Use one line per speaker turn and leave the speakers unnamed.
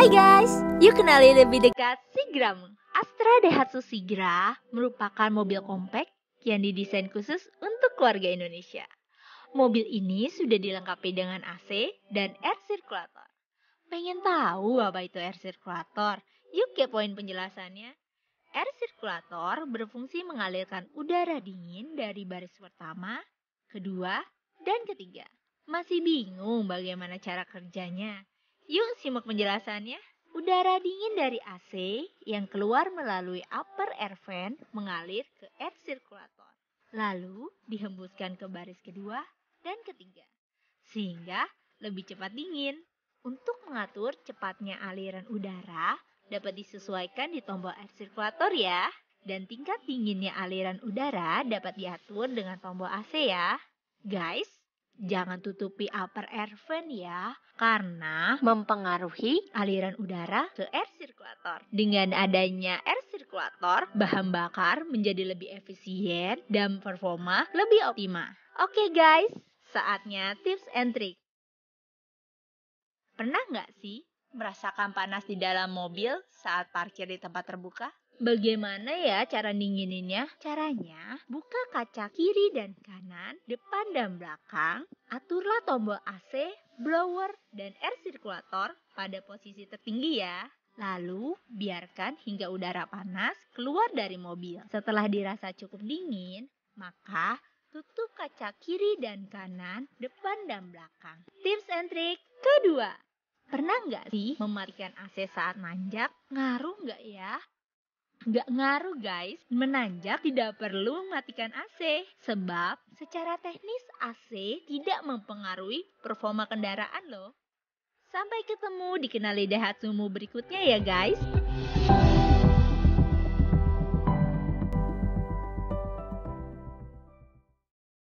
Hai guys, yuk kenali lebih dekat Sigram. Astra Daihatsu Sigra merupakan mobil kompak yang didesain khusus untuk keluarga Indonesia. Mobil ini sudah dilengkapi dengan AC dan air circulator. Pengen tahu apa itu air circulator? Yuk kepoin penjelasannya. Air circulator berfungsi mengalirkan udara dingin dari baris pertama, kedua, dan ketiga. Masih bingung bagaimana cara kerjanya? Yuk simak penjelasannya. Udara dingin dari AC yang keluar melalui upper air vent mengalir ke air circulator, lalu dihembuskan ke baris kedua dan ketiga, sehingga lebih cepat dingin. Untuk mengatur cepatnya aliran udara dapat disesuaikan di tombol air circulator ya, dan tingkat dinginnya aliran udara dapat diatur dengan tombol AC ya. Guys, Jangan tutupi upper air vent ya, karena mempengaruhi aliran udara ke air circulator. Dengan adanya air circulator, bahan bakar menjadi lebih efisien dan performa lebih optimal. Oke okay guys, saatnya tips and trick. Pernah nggak sih merasakan panas di dalam mobil saat parkir di tempat terbuka? Bagaimana ya cara dingininnya? Caranya, buka kaca kiri dan kanan, depan dan belakang, aturlah tombol AC, blower, dan air sirkulator pada posisi tertinggi ya. Lalu, biarkan hingga udara panas keluar dari mobil. Setelah dirasa cukup dingin, maka tutup kaca kiri dan kanan, depan dan belakang. Tips and trick kedua, Pernah nggak sih mematikan AC saat nanjak? Ngaruh nggak ya? Gak ngaruh guys, menanjak tidak perlu mematikan AC sebab secara teknis AC tidak mempengaruhi performa kendaraan loh. Sampai ketemu di Kenali Daihatsumu berikutnya ya guys.